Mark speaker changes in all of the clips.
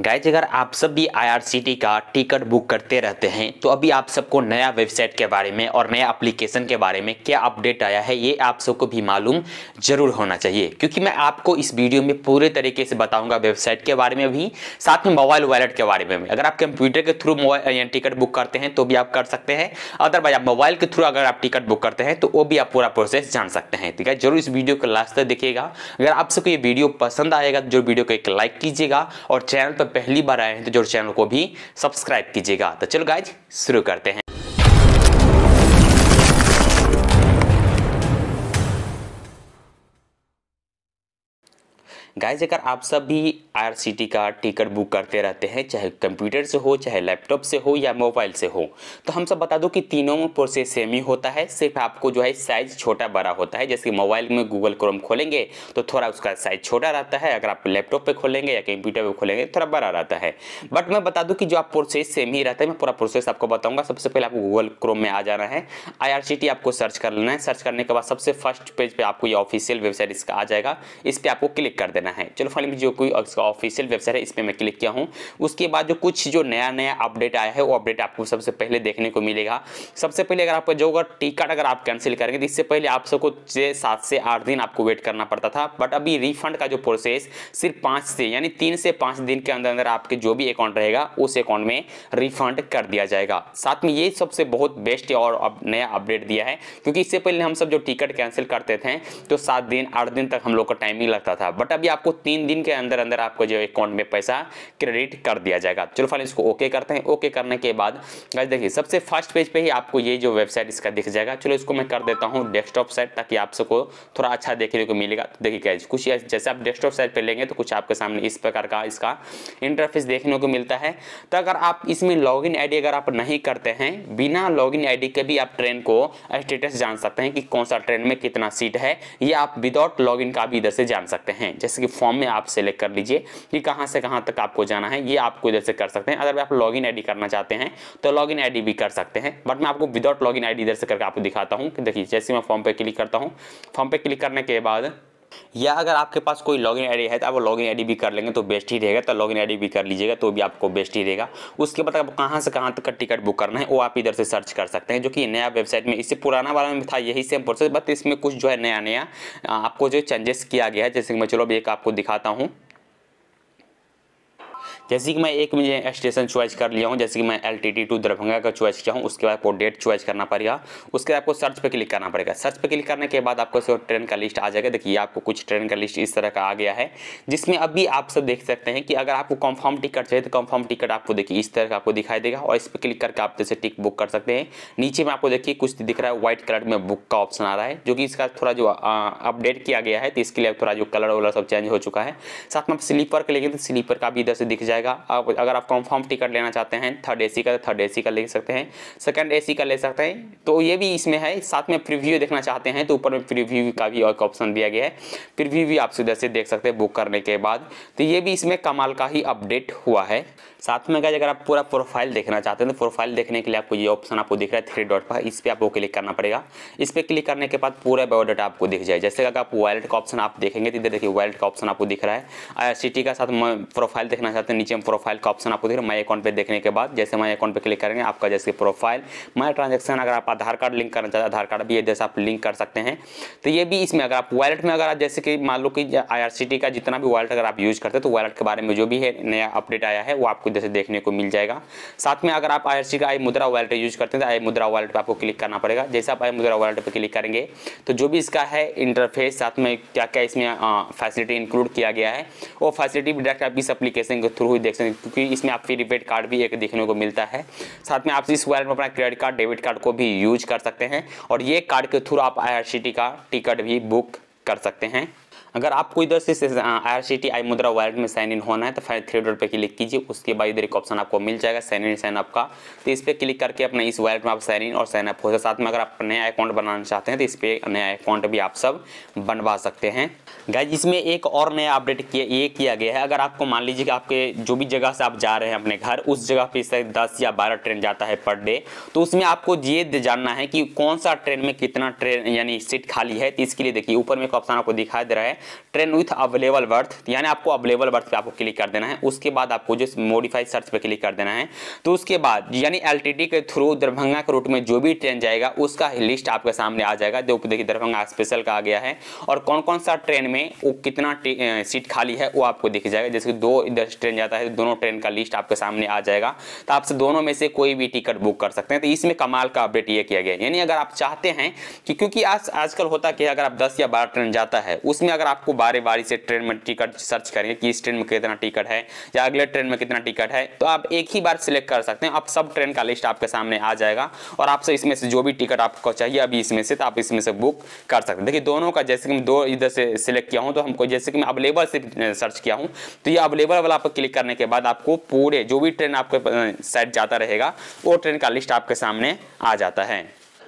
Speaker 1: guys अगर आप सब भी आई का टिकट बुक करते रहते हैं तो अभी आप सबको नया वेबसाइट के बारे में और नया एप्लीकेशन के बारे में क्या अपडेट आया है ये आप सबको भी मालूम जरूर होना चाहिए क्योंकि मैं आपको इस वीडियो में पूरे तरीके से बताऊंगा वेबसाइट के बारे में भी साथ में मोबाइल वॉलेट के बारे में भी अगर आप कंप्यूटर के थ्रू मोबाइल टिकट बुक करते हैं तो भी आप कर सकते हैं अदरवाइज आप मोबाइल के थ्रू अगर आप टिकट बुक करते हैं तो वो भी आप पूरा प्रोसेस जान सकते हैं ठीक है जरूर इस वीडियो को लास्ट तक देखिएगा अगर आप सबको ये वीडियो पसंद आएगा तो जो वीडियो को एक लाइक कीजिएगा और चैनल पर पर पहली बार आए हैं तो जरूर चैनल को भी सब्सक्राइब कीजिएगा तो चलो गाइज शुरू करते हैं गाइज अगर आप सब भी आईआरसीटी का टिकट बुक करते रहते हैं चाहे कंप्यूटर से हो चाहे लैपटॉप से हो या मोबाइल से हो तो हम सब बता दो कि तीनों प्रोसेस सेम ही होता है सिर्फ आपको जो है साइज छोटा बड़ा होता है जैसे मोबाइल में गूगल क्रोम खोलेंगे तो थोड़ा उसका साइज छोटा रहता है अगर आप लैपटॉप पर खोलेंगे या कंप्यूटर पर खोलेंगे थोड़ा बड़ा रहता है बट मैं बता दूँ कि जो आप प्रोसेस सेम ही रहता है मैं पूरा प्रोसेस आपको बताऊँगा सबसे पहले आपको गूगल क्रोम में आ जाना है आई आपको सर्च कर लेना है सर्च करने के बाद सबसे फर्स्ट पेज पर आपको ये ऑफिशियल वेबसाइट इसका आ जाएगा इस पर आपको क्लिक कर देना करना है चलो फाइनली जो कोई ऑफिशियल वेबसाइट है इस पर मैं क्लिक किया हूँ उसके बाद जो कुछ जो नया नया अपडेट आया है वो अपडेट आपको सबसे पहले देखने को मिलेगा सबसे पहले अगर आपका जो अगर टिकट अगर आप कैंसिल करेंगे तो इससे पहले आप सबको छः सात से आठ दिन आपको वेट करना पड़ता था बट अभी रिफंड का जो प्रोसेस सिर्फ पाँच से यानी तीन से पाँच दिन के अंदर अंदर आपके जो भी अकाउंट रहेगा उस अकाउंट में रिफंड कर दिया जाएगा साथ में ये सबसे बहुत बेस्ट और अब नया अपडेट दिया है क्योंकि इससे पहले हम सब जो टिकट कैंसिल करते थे तो सात दिन आठ दिन तक हम लोग का टाइमिंग लगता था बट अभी आपको तीन दिन के अंदर अंदर आपको जो अकाउंट में पैसा क्रेडिट कर दिया जाएगा चलो फाइनल इसको ओके करते हैं ओके करने के बाद देखिए सबसे फर्स्ट पेज पे ही आपको ये जो वेबसाइट इसका दिख जाएगा चलो इसको मैं कर देता हूँ डेस्कटॉप साइट ताकि आप सबको थोड़ा अच्छा देखने को मिलेगा तो देखिए क्या कुछ जैसे आप डेस्कटॉप साइट पर लेंगे तो कुछ आपके सामने इस प्रकार का इसका इंटरफेस देखने को मिलता है तो अगर आप इसमें लॉग इन अगर आप नहीं करते हैं बिना लॉग इन के भी आप ट्रेन को स्टेटस जान सकते हैं कि कौन सा ट्रेन में कितना सीट है या आप विदाउट लॉगिन का भी इधर से जान सकते हैं जैसे के फॉर्म में आप सेलेक्ट कर लीजिए कि कहाँ से कहाँ तक आपको जाना है ये आपको इधर से कर सकते हैं अगर आप लॉग आईडी करना चाहते हैं तो लॉग आईडी भी कर सकते हैं बट मैं आपको विदाउट लॉग इन इधर से करके आपको दिखाता हूँ कि देखिए जैसे मैं फॉर्म पर क्लिक करता हूँ फॉर्म पर क्लिक करने के बाद या अगर आपके पास कोई लॉगिन आईडी है तो आप लॉगिन आईडी भी कर लेंगे तो बेस्ट ही रहेगा तो लॉगिन आईडी भी कर लीजिएगा तो भी आपको बेस्ट ही रहेगा उसके बाद आप कहाँ से कहाँ तक का टिकट बुक करना है वो आप इधर से सर्च कर सकते हैं जो कि नया वेबसाइट में इससे पुराना वाला में था यही सेम प्रोसेस बट इसमें कुछ जो है नया नया आपको जो चेंजेस किया गया है जैसे कि मैं चलो अभी एक आपको दिखाता हूँ जैसे कि मैं एक मुझे स्टेशन चॉइस कर लिया हूँ जैसे कि मैं L T T to Darbhanga का चॉइस किया हूँ उसके बाद आपको डेट चॉइस करना पड़ेगा उसके बाद आपको सर्च पर क्लिक करना पड़ेगा सर्च पर क्लिक करने के बाद आपको ट्रेन का लिस्ट आ जाएगा देखिए आपको कुछ ट्रेन का लिस्ट इस तरह का आ गया है जिसमें अभी आप सब देख सकते हैं कि अगर आपको कंफर्म टिकट चाहिए तो कंफर्म टिकट आपको देखिए इस तरह का आपको दिखाई देगा और इस पर क्लिक करके आप जैसे टिक बुक कर सकते हैं नीचे में आपको देखिए कुछ दिख रहा है व्हाइट कलर में बुक का ऑप्शन आ रहा है जो कि इसका थोड़ा जो अपडेट किया गया है तो इसके लिए थोड़ा जो कलर वलर सब चेंज हो चुका है साथ में आप स्लीपर के लेंगे तो स्लीपर का भी इधर से दिख जाए जाएगा आप अगर आप कंफर्म टिकट लेना चाहते हैं थर्ड एसी का थर्ड एसी का ले सकते हैं सेकंड एसी का ले सकते हैं तो ये भी इसमें है साथ में प्रीव्यू देखना चाहते हैं तो ऊपर में प्रीव्यू का भी एक ऑप्शन दिया गया है प्रीव्यू भी आप सीधे से देख सकते हैं बुक करने के बाद तो ये भी इसमें कमाल का ही अपडेट हुआ है साथ में गाइज अगर आप पूरा प्रोफाइल देखना चाहते हैं तो प्रोफाइल देखने के लिए आपको ये ऑप्शन आपको दिख रहा है थ्री डॉट पर इस पर आपको क्लिक करना पड़ेगा इस पर क्लिक करने के बाद पूरा बायोडाटा आपको दिख जाए जैसे अगर आप वॉलेट का ऑप्शन आप देखेंगे तो इधर देखिए वॉलेट का ऑप्शन आपको दिख रहा है आई का साथ प्रोफाइल देखना चाहते हैं नीचे में प्रोफाइल का ऑप्शन आपको दिख रहा है माई अकाउंट पर देखने के बाद जैसे माई अकाउंट पर क्लिक करेंगे आपका जैसे प्रोफाइल माई ट्रांजेक्शन अगर आप आधार कार्ड लिंक करना चाहते हैं आधार कार्ड भी जैसे आप लिंक कर सकते हैं तो ये भी इसमें अगर आप वॉलेट में अगर आप जैसे कि मान लो कि आई का जितना भी वॉलेट अगर आप यूज़ करते हैं तो वॉलेट के बारे में जो भी है नया अपडेट आया है वो आपको जैसे देखने को मिल जाएगा साथ में अगर आप आई का आई मुद्रा वॉलेट यूज करते हैं तो आई मुद्रा वॉलेट पर आपको क्लिक करना पड़ेगा जैसे आप आई मुद्रा वॉलेट पर क्लिक करेंगे तो जो भी इसका है इंटरफेस साथ में क्या क्या इसमें फैसिलिटी इंक्लूड किया गया है वो फैसिलिटी भी डायरेक्ट आप इस अप्लीकेशन के थ्रू ही देख सकते हैं क्योंकि इसमें आप प्रीपेड कार्ड भी एक देखने को मिलता है साथ में आप इस वॉलेट में अपना क्रेडिट कार्ड डेबिट कार्ड को भी यूज कर सकते हैं और ये कार्ड के थ्रू आप आई का टिकट भी बुक कर सकते हैं अगर आपको इधर से आर सी टी आई मुद्रा वॉलेट में साइन इन होना है तो फाइव थ्री हंड्रेड पर क्लिक कीजिए उसके बाद इधर एक ऑप्शन आपको मिल जाएगा साइन इन साइन अप का तो इस पर क्लिक करके अपने इस वॉलेट में आप साइन इन और साइन अप हो सकते साथ में अगर आप नया अकाउंट बनाना चाहते हैं तो इस पर नया अकाउंट भी आप सब बनवा सकते हैं गाइज इसमें एक और नया अपडेट किया ये किया गया है अगर आपको मान लीजिए कि आपके जो भी जगह से आप जा रहे हैं अपने घर उस जगह पर इससे दस या बारह ट्रेन जाता है पर डे तो उसमें आपको ये जानना है कि कौन सा ट्रेन में कितना ट्रेन यानी सीट खाली है तो इसके लिए देखिए ऊपर में एक ऑप्शन आपको दिखाई दे रहा है ट्रेन विथ अवेलेबल बर्थ यानी आपको अवेलेबल बर्थ पे आपको क्लिक कर देना है उसके बाद आपको जो मॉडिफाइड सर्च पे क्लिक कर देना है तो उसके बाद यानी एल के थ्रू दरभंगा के रूट में जो भी ट्रेन जाएगा उसका लिस्ट आपके सामने आ जाएगा जो देखिए दरभंगा स्पेशल का आ गया है और कौन कौन सा ट्रेन में वो कितना सीट खाली है वो आपको दिख जाएगा जैसे दो इधर ट्रेन जाता है तो दोनों ट्रेन का लिस्ट आपके सामने आ जाएगा तो आपसे दोनों में से कोई भी टिकट बुक कर सकते हैं तो इसमें कमाल का अपडेट ये किया गया यानी अगर आप चाहते हैं कि क्योंकि आज आजकल होता कि अगर आप दस या बारह ट्रेन जाता है उसमें अगर आपको बारे बारी से ट्रेन में टिकट सर्च करेंगे कि इस ट्रेन में कितना टिकट है या अगले ट्रेन में कितना टिकट है तो आप एक ही बार सिलेक्ट कर सकते हैं आप सब ट्रेन का लिस्ट आपके सामने आ जाएगा और आपसे इसमें से जो भी टिकट आपको चाहिए अभी इसमें से तो आप इसमें से बुक कर सकते हैं देखिए दोनों का जैसे कि मैं दो इधर से सिलेक्ट किया हूँ तो हमको जैसे कि मैं अवेलेबल से सर्च किया हूँ तो ये अवेलेबल वाला आप क्लिक करने के बाद आपको पूरे जो भी ट्रेन आपके साइड जाता रहेगा वो ट्रेन का लिस्ट आपके सामने आ जाता है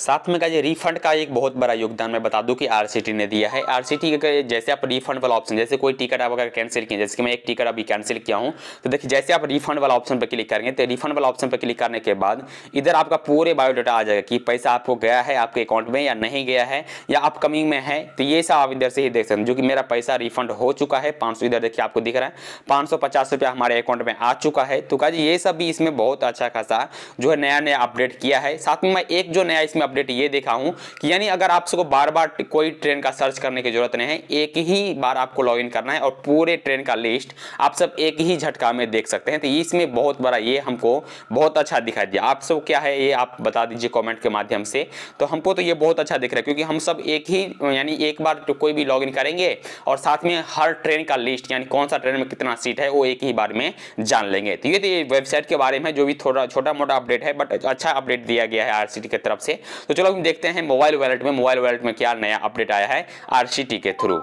Speaker 1: साथ में कहा रिफंड का एक बहुत बड़ा योगदान मैं बता दूं कि आरसीटी ने दिया है आरसीटी का जैसे आप रिफंड वाला ऑप्शन जैसे कोई टिकट आप अगर कैंसिल किए जैसे कि मैं एक टिकट अभी कैंसिल किया हूं तो देखिए जैसे आप रिफंड वाला ऑप्शन पर क्लिक करेंगे तो रिफंड वाला ऑप्शन पर क्लिक करने के बाद इधर आपका पूरे बायोडाटा आ जाएगा कि पैसा आपको गया है आपके अकाउंट में या नहीं गया है या अपकमिंग में है तो ये सब आप इधर से ही देख सकते हैं जो कि मेरा पैसा रिफंड हो चुका है पाँच इधर देखिए आपको दिख रहा है पाँच रुपया हमारे अकाउंट में आ चुका है तो कहा ये सब भी इसमें बहुत अच्छा खासा जो है नया नया अपडेट किया है साथ में मैं एक जो नया इसमें अपडेट ये देखा हूँ कि यानी अगर आपको बार बार कोई ट्रेन का सर्च करने की जरूरत नहीं है एक ही बार आपको इन करना है और पूरे ट्रेन का लिस्ट आप सब एक ही झटका में देख सकते हैं तो इसमें बहुत बड़ा ये हमको बहुत अच्छा दिखाई दिया आप सब क्या है ये आप बता दीजिए कॉमेंट के माध्यम से तो हमको तो ये बहुत अच्छा दिख रहा है क्योंकि हम सब एक ही यानी एक बार तो कोई भी लॉग करेंगे और साथ में हर ट्रेन का लिस्ट यानी कौन सा ट्रेन में कितना सीट है वो एक ही बार में जान लेंगे तो ये तो ये वेबसाइट के बारे में जो भी थोड़ा छोटा मोटा अपडेट है बट अच्छा अपडेट दिया गया है आरसीटी की तरफ से तो चलो हम देखते हैं मोबाइल वैलेट में मोबाइल वैलेट में क्या नया अपडेट आया है आर के थ्रू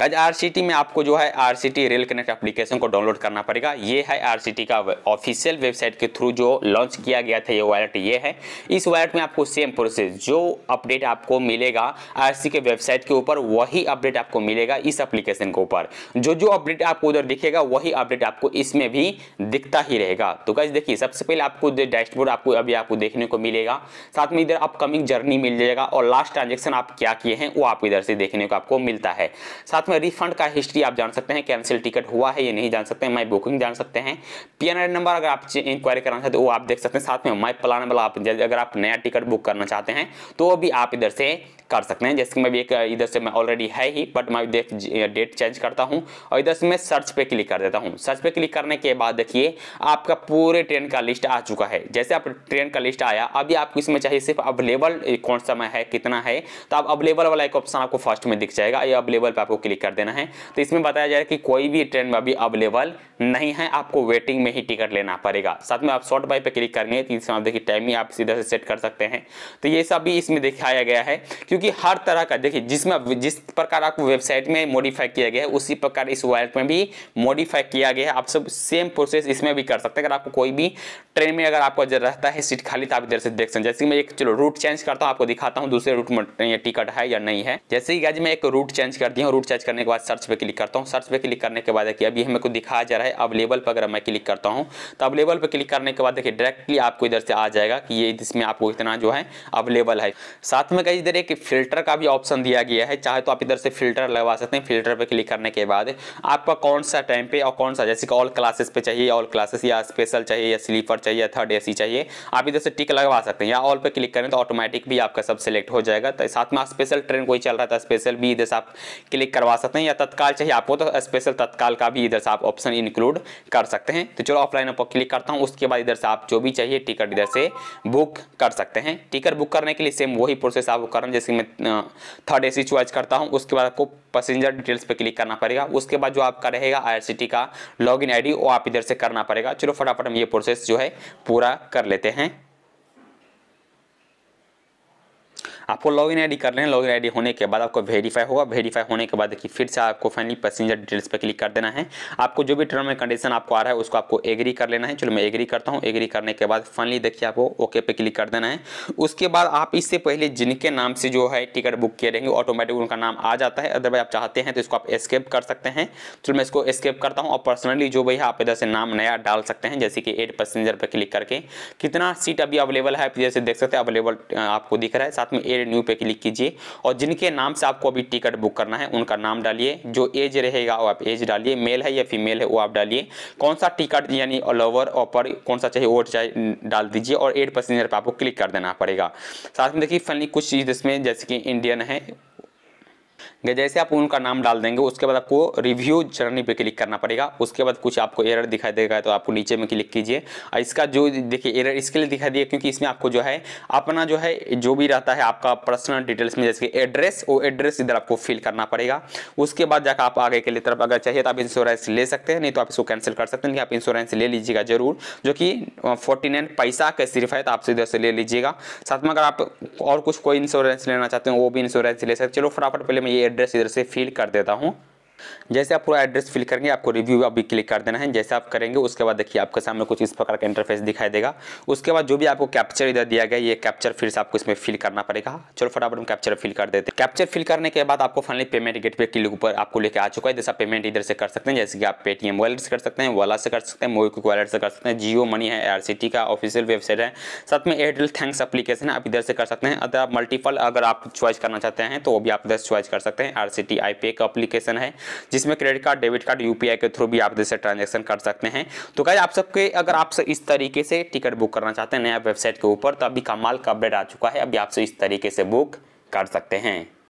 Speaker 1: गाइज आर में आपको जो है आर रेल कनेक्ट एप्लीकेशन को डाउनलोड करना पड़ेगा ये है आर का ऑफिशियल वेबसाइट के थ्रू जो लॉन्च किया गया था ये वॉलेट ये है इस वॉलेट में आपको सेम प्रोसेस जो अपडेट आपको मिलेगा आर के वेबसाइट के ऊपर वही अपडेट आपको मिलेगा इस एप्लीकेशन के ऊपर जो जो अपडेट आपको उधर दिखेगा वही अपडेट आपको इसमें भी दिखता ही रहेगा तो गाइज देखिए सबसे पहले आपको डैशबोर्ड आपको अभी आपको देखने को मिलेगा साथ में इधर अपकमिंग जर्नी मिल जाएगा और लास्ट ट्रांजेक्शन आप क्या किए हैं वो आप इधर से देखने को आपको मिलता है साथ साथ में रिफंड का हिस्ट्री आप जान सकते हैं कैंसिल टिकट हुआ है ये नहीं जान सकते हैं माई बुकिंग जान सकते हैं पी नंबर अगर आप इंक्वायरी कराना चाहते हो वो आप देख सकते हैं साथ में माई प्लान वाला आप अगर आप नया टिकट बुक करना चाहते हैं तो वो भी आप इधर से कर सकते हैं जैसे कि मैं भी एक इधर से मैं ऑलरेडी है ही बट मैं देख डेट चेंज करता हूं और इधर से मैं सर्च पे क्लिक कर देता हूं सर्च पे क्लिक करने के बाद देखिए आपका पूरे ट्रेन का लिस्ट आ चुका है जैसे आप ट्रेन का लिस्ट आया अभी आपको इसमें चाहिए सिर्फ अवेलेबल कौन समय है कितना है तो आप अवेलेबल वाला एक ऑप्शन आपको फर्स्ट में दिख जाएगा ये अवेलेबल पर आपको क्लिक क्लिक कर देना है तो इसमें बताया जा रहा है कि कोई भी ट्रेन में अभी अवेलेबल नहीं है आपको वेटिंग में ही टिकट लेना पड़ेगा साथ में आप शॉर्ट बाई पे क्लिक करेंगे तो इसमें आप देखिए टाइमिंग आप सीधा से सेट कर सकते हैं तो ये सब भी इसमें दिखाया गया है क्योंकि हर तरह का देखिए जिसमें जिस प्रकार आपको वेबसाइट में मॉडिफाई किया गया है उसी प्रकार इस वॉलेट में भी मॉडिफाई किया गया है आप सब सेम प्रोसेस इसमें भी कर सकते हैं अगर आपको कोई भी ट्रेन में अगर आपको रहता है सीट खाली तो आप इधर से देख सकते हैं जैसे मैं एक चलो रूट चेंज करता हूँ आपको दिखाता हूँ दूसरे रूट में टिकट है या नहीं है जैसे ही मैं एक रूट चेंज कर दिया हूँ रूट चेंज सर्च करने के बाद सर्च पे क्लिक करता हूँ सर्च पे क्लिक करने के बाद देखिए अभी हमें को दिखाया जा रहा है अवेलेबल पर अगर मैं क्लिक करता हूँ तो अवेलेबल पर क्लिक करने के बाद देखिए डायरेक्टली आपको इधर से आ जाएगा कि ये इसमें आपको इतना जो है अवेलेबल है साथ में कहीं इधर एक फिल्टर का भी ऑप्शन दिया गया है चाहे तो आप इधर से फिल्टर लगवा सकते हैं फिल्टर पर क्लिक करने के बाद आपका कौन सा टाइम पे और कौन सा जैसे कि ऑल क्लासेस पे चाहिए ऑल क्लासेस या स्पेशल चाहिए या स्लीपर चाहिए या थर्ड ए चाहिए आप इधर से टिक लगवा सकते हैं या ऑल पर क्लिक करें तो ऑटोमेटिक भी आपका सब सिलेक्ट हो जाएगा तो साथ में स्पेशल ट्रेन कोई चल रहा था स्पेशल भी इधर से आप क्लिक करवा करवा सकते हैं या तत्काल चाहिए आपको तो स्पेशल तत्काल का भी इधर से आप ऑप्शन इंक्लूड कर सकते हैं तो चलो ऑफलाइन आपको क्लिक करता हूँ उसके बाद इधर से आप जो भी चाहिए टिकट इधर से बुक कर सकते हैं टिकट बुक करने के लिए सेम वही प्रोसेस आपको करना जैसे मैं थर्ड ए चॉइस करता हूँ उसके बाद आपको पैसेंजर डिटेल्स पर क्लिक करना पड़ेगा उसके बाद जो आपका रहेगा आई का आई डी वो आप इधर से करना पड़ेगा चलो फटाफट हम ये प्रोसेस जो है पूरा कर लेते हैं आपको लॉगिन आईडी कर लेना लें लॉगिन आईडी होने के बाद आपको वेरीफाई होगा वेरीफाई होने के बाद देखिए फिर से आपको फाइनली पैसेंजर डिटेल्स पर क्लिक कर देना है आपको जो भी टर्म एंड कंडीशन आपको आ रहा है उसको आपको एग्री कर लेना है चलो मैं एग्री करता हूँ एग्री करने के बाद फाइनली देखिए आपको ओके पे क्लिक कर देना है उसके बाद आप इससे पहले जिनके नाम से जो है टिकट बुक किए रहेंगे ऑटोमेटिक उनका नाम आ जाता है अदरवाइज आप चाहते हैं तो इसको आप स्केप कर सकते हैं चलो मैं इसको स्केप करता हूँ और पर्सनली जो भैया आप इधर से नाम नया डाल सकते हैं जैसे कि एड पैसेंजर पर क्लिक करके कितना सीट अभी अवेलेबल है आप जैसे देख सकते हैं अवेलेबल आपको दिख रहा है साथ में ए न्यू पे क्लिक कीजिए और जिनके नाम से आपको अभी टिकट बुक करना है उनका नाम डालिए जो एज रहेगा वो आप एज डालिए मेल है या फीमेल है वो आप डालिए कौन सा टिकट यानी लोअर ऑपर कौन सा चाहिए वो चाहे डाल दीजिए और एड पैसेंजर पर आपको क्लिक कर देना पड़ेगा साथ में देखिए फनली कुछ चीज़ इसमें जैसे कि इंडियन है जैसे आप उनका नाम डाल देंगे उसके बाद आपको रिव्यू जर्नी पे क्लिक करना पड़ेगा उसके बाद कुछ आपको एरर दिखाई देगा तो आपको नीचे में क्लिक कीजिए और इसका जो देखिए एरर इसके लिए दिखाई दिए क्योंकि इसमें आपको जो है अपना जो है जो भी रहता है आपका पर्सनल डिटेल्स में जैसे एड्रेस वो एड्रेस इधर आपको फिल करना पड़ेगा उसके बाद जाकर आप आगे के लिए तरफ अगर चाहिए तो आप इंश्योरेंस ले सकते हैं नहीं तो आप इसको कैंसिल कर सकते हैं आप इंश्योरेंस ले लीजिएगा जरूर जो कि फोर्टी पैसा का सिर्फ है तो आप इधर से ले लीजिएगा साथ में अगर आप और कुछ कोई इंश्योरेंस लेना चाहते हैं वो भी इंश्योरेंस ले सकते चलो फटाफट पहले मैं ये एड्रेस इधर से फिल कर देता हूँ जैसे आप पूरा एड्रेस फिल करेंगे आपको रिव्यू अभी क्लिक कर देना है जैसे आप करेंगे उसके बाद देखिए आपके सामने कुछ इस प्रकार का इंटरफेस दिखाई देगा उसके बाद जो भी आपको कैप्चर इधर दिया गया ये कैप्चर फिर से आपको इसमें फिल करना पड़ेगा चलो फटाफट हम कैप्चर फिल कर देते हैं कैप्चर फिल करने के बाद आपको फाइनली पेमेंट गेट पे क्लिक ऊपर आपको लेकर आ चुका है जैसा पेमेंट इधर से कर सकते हैं जैसे कि आप पेटीएम वॉलेट से कर सकते हैं वाला से कर सकते हैं मोबिक वॉलेट से कर सकते हैं जियो मनी है आर का ऑफिशियल वेबसाइट है साथ में एयरटेल थैंक्स अपलीकेशन है आप इधर से कर सकते हैं अगर आप मल्टीपल अगर आप चॉइस करना चाहते हैं तो वो भी आप इधर चॉइस कर सकते हैं आर सी का अपलीकेशन है जिसमें credit card debit card UPI के थ्रू भी आप जैसे ट्रांजेक्शन कर सकते हैं तो क्या आप सबके अगर आप इस तरीके से टिकट बुक करना चाहते हैं नया वेबसाइट के ऊपर तो अभी कमाल का अपडेट आ चुका है अभी आपसे इस तरीके से बुक कर सकते हैं